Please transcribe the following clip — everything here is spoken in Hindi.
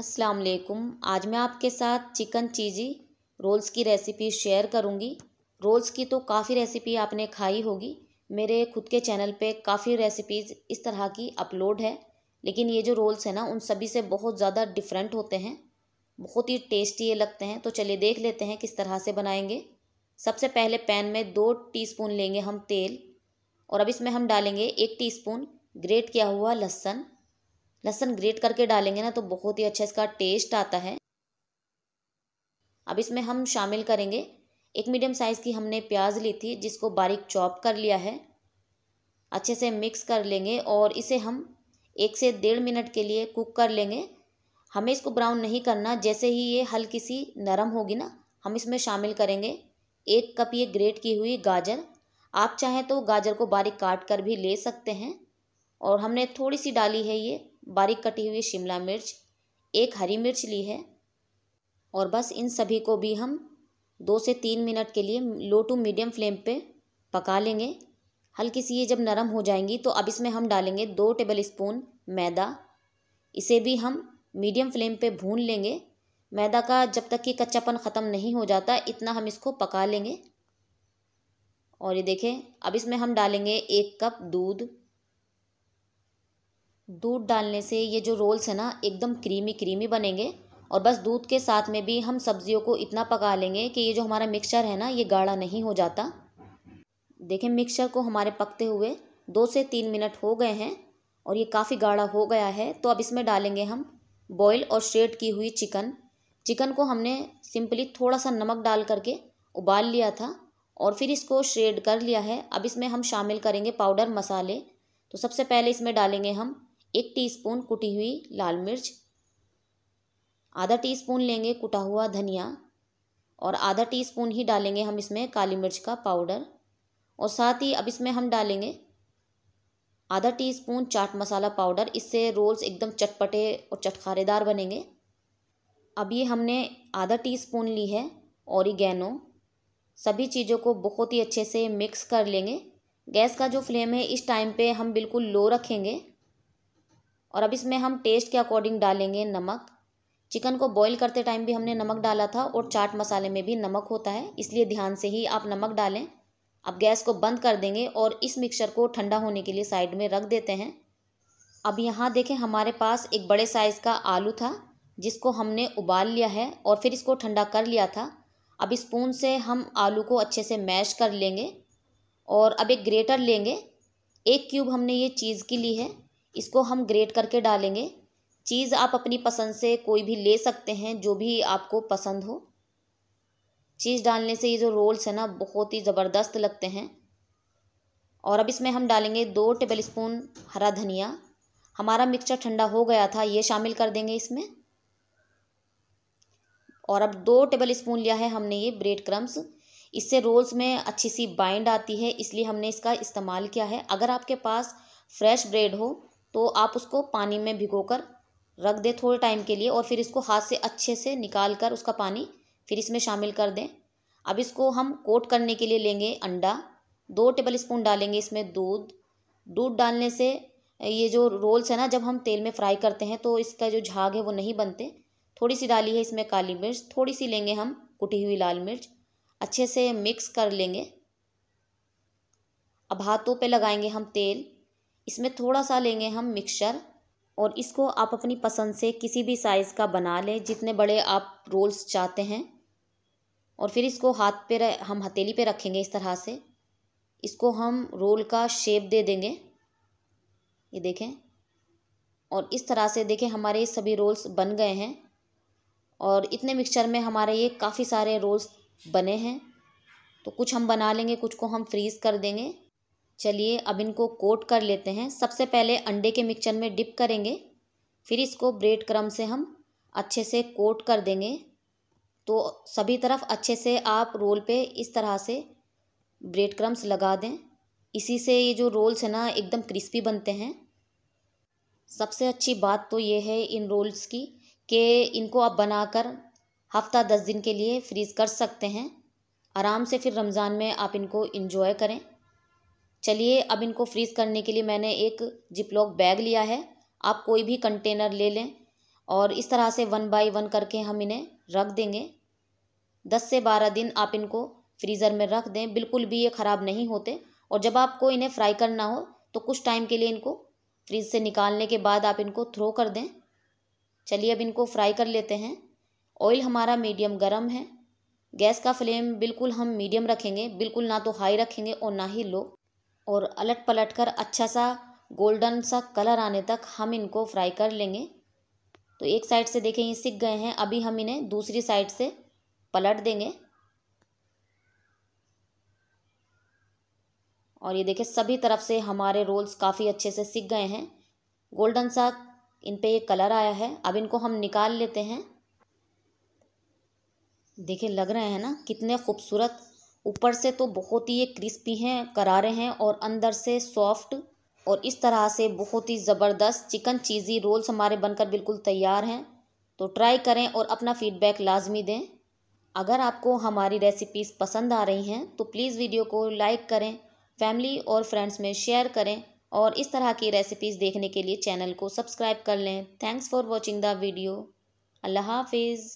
अस्सलाम वालेकुम आज मैं आपके साथ चिकन चीज़ी रोल्स की रेसिपी शेयर करूंगी रोल्स की तो काफ़ी रेसिपी आपने खाई होगी मेरे खुद के चैनल पे काफ़ी रेसिपीज़ इस तरह की अपलोड है लेकिन ये जो रोल्स हैं ना उन सभी से बहुत ज़्यादा डिफरेंट होते हैं बहुत ही टेस्टी ये लगते हैं तो चलिए देख लेते हैं किस तरह से बनाएंगे सबसे पहले पैन में दो टी लेंगे हम तेल और अब इसमें हम डालेंगे एक टी ग्रेट किया हुआ लहसन लहसन ग्रेट करके डालेंगे ना तो बहुत ही अच्छा इसका टेस्ट आता है अब इसमें हम शामिल करेंगे एक मीडियम साइज़ की हमने प्याज ली थी जिसको बारीक चॉप कर लिया है अच्छे से मिक्स कर लेंगे और इसे हम एक से डेढ़ मिनट के लिए कुक कर लेंगे हमें इसको ब्राउन नहीं करना जैसे ही ये हल्की सी नरम होगी ना हम इसमें शामिल करेंगे एक कप ये ग्रेट की हुई गाजर आप चाहें तो गाजर को बारीक काट कर भी ले सकते हैं और हमने थोड़ी सी डाली है ये बारीक कटी हुई शिमला मिर्च एक हरी मिर्च ली है और बस इन सभी को भी हम दो से तीन मिनट के लिए लो टू मीडियम फ्लेम पे पका लेंगे हल्की सी ये जब नरम हो जाएंगी तो अब इसमें हम डालेंगे दो टेबल स्पून मैदा इसे भी हम मीडियम फ्लेम पे भून लेंगे मैदा का जब तक कि कच्चापन ख़त्म नहीं हो जाता इतना हम इसको पका लेंगे और ये देखें अब इसमें हम डालेंगे एक कप दूध दूध डालने से ये जो रोल्स है ना एकदम क्रीमी क्रीमी बनेंगे और बस दूध के साथ में भी हम सब्जियों को इतना पका लेंगे कि ये जो हमारा मिक्सचर है ना ये गाढ़ा नहीं हो जाता देखें मिक्सचर को हमारे पकते हुए दो से तीन मिनट हो गए हैं और ये काफ़ी गाढ़ा हो गया है तो अब इसमें डालेंगे हम बॉयल और श्रेड की हुई चिकन चिकन को हमने सिंपली थोड़ा सा नमक डाल करके उबाल लिया था और फिर इसको श्रेड कर लिया है अब इसमें हम शामिल करेंगे पाउडर मसाले तो सबसे पहले इसमें डालेंगे हम एक टीस्पून कुटी हुई लाल मिर्च आधा टीस्पून लेंगे कुटा हुआ धनिया और आधा टीस्पून ही डालेंगे हम इसमें काली मिर्च का पाउडर और साथ ही अब इसमें हम डालेंगे आधा टीस्पून चाट मसाला पाउडर इससे रोल्स एकदम चटपटे और चटखारेदार बनेंगे अब ये हमने आधा टीस्पून ली है औरिगेनो सभी चीज़ों को बहुत ही अच्छे से मिक्स कर लेंगे गैस का जो फ्लेम है इस टाइम पे हम बिल्कुल लो रखेंगे और अब इसमें हम टेस्ट के अकॉर्डिंग डालेंगे नमक चिकन को बॉईल करते टाइम भी हमने नमक डाला था और चाट मसाले में भी नमक होता है इसलिए ध्यान से ही आप नमक डालें अब गैस को बंद कर देंगे और इस मिक्सर को ठंडा होने के लिए साइड में रख देते हैं अब यहाँ देखें हमारे पास एक बड़े साइज़ का आलू था जिसको हमने उबाल लिया है और फिर इसको ठंडा कर लिया था अब स्पून से हम आलू को अच्छे से मैश कर लेंगे और अब एक ग्रेटर लेंगे एक क्यूब हमने ये चीज़ की ली है इसको हम ग्रेट करके डालेंगे चीज़ आप अपनी पसंद से कोई भी ले सकते हैं जो भी आपको पसंद हो चीज़ डालने से ये जो रोल्स है ना बहुत ही ज़बरदस्त लगते हैं और अब इसमें हम डालेंगे दो टेबल स्पून हरा धनिया हमारा मिक्सचर ठंडा हो गया था ये शामिल कर देंगे इसमें और अब दो टेबल स्पून लिया है हमने ये ब्रेड क्रम्स इससे रोल्स में अच्छी सी बाइंड आती है इसलिए हमने इसका इस्तेमाल किया है अगर आपके पास फ्रेश ब्रेड हो तो आप उसको पानी में भिगो कर रख दें थोड़े टाइम के लिए और फिर इसको हाथ से अच्छे से निकाल कर उसका पानी फिर इसमें शामिल कर दें अब इसको हम कोट करने के लिए लेंगे अंडा दो टेबल स्पून डालेंगे इसमें दूध दूध डालने से ये जो रोल्स है ना जब हम तेल में फ्राई करते हैं तो इसका जो झाग है वो नहीं बनते थोड़ी सी डाली है इसमें काली मिर्च थोड़ी सी लेंगे हम कुटी हुई लाल मिर्च अच्छे से मिक्स कर लेंगे अब हाथों पे लगाएंगे हम तेल इसमें थोड़ा सा लेंगे हम मिक्सचर और इसको आप अपनी पसंद से किसी भी साइज़ का बना लें जितने बड़े आप रोल्स चाहते हैं और फिर इसको हाथ पे हम हथेली पे रखेंगे इस तरह से इसको हम रोल का शेप दे देंगे ये देखें और इस तरह से देखें हमारे सभी रोल्स बन गए हैं और इतने मिक्सचर में हमारे ये काफ़ी सारे रोल्स बने हैं तो कुछ हम बना लेंगे कुछ को हम फ्रीज़ कर देंगे चलिए अब इनको कोट कर लेते हैं सबसे पहले अंडे के मिक्सचर में डिप करेंगे फिर इसको ब्रेड क्रम से हम अच्छे से कोट कर देंगे तो सभी तरफ अच्छे से आप रोल पे इस तरह से ब्रेड क्रम्स लगा दें इसी से ये जो रोल्स हैं ना एकदम क्रिस्पी बनते हैं सबसे अच्छी बात तो ये है इन रोल्स की कि इनको आप बनाकर हफ्ता दस दिन के लिए फ्रीज़ कर सकते हैं आराम से फिर रमज़ान में आप इनको इन्जॉय करें चलिए अब इनको फ्रीज़ करने के लिए मैंने एक जिपलॉक बैग लिया है आप कोई भी कंटेनर ले लें और इस तरह से वन बाय वन करके हम इन्हें रख देंगे दस से बारह दिन आप इनको फ्रीज़र में रख दें बिल्कुल भी ये ख़राब नहीं होते और जब आपको इन्हें फ्राई करना हो तो कुछ टाइम के लिए इनको फ्रीज से निकालने के बाद आप इनको थ्रो कर दें चलिए अब इनको फ्राई कर लेते हैं ऑयल हमारा मीडियम गर्म है गैस का फ्लेम बिल्कुल हम मीडियम रखेंगे बिल्कुल ना तो हाई रखेंगे और ना ही लो और अलट पलट कर अच्छा सा गोल्डन सा कलर आने तक हम इनको फ्राई कर लेंगे तो एक साइड से देखें ये सिक गए हैं अभी हम इन्हें दूसरी साइड से पलट देंगे और ये देखें सभी तरफ से हमारे रोल्स काफ़ी अच्छे से सिक गए हैं गोल्डन सा इन पे ये कलर आया है अब इनको हम निकाल लेते हैं देखें लग रहे हैं ना कितने खूबसूरत ऊपर से तो बहुत ही ये क्रिस्पी हैं करारे हैं और अंदर से सॉफ्ट और इस तरह से बहुत ही ज़बरदस्त चिकन चीज़ी रोल्स हमारे बनकर बिल्कुल तैयार हैं तो ट्राई करें और अपना फ़ीडबैक लाजमी दें अगर आपको हमारी रेसिपीज़ पसंद आ रही हैं तो प्लीज़ वीडियो को लाइक करें फैमिली और फ्रेंड्स में शेयर करें और इस तरह की रेसिपीज़ देखने के लिए चैनल को सब्सक्राइब कर लें thanks for watching the video अल्लाह हाफिज़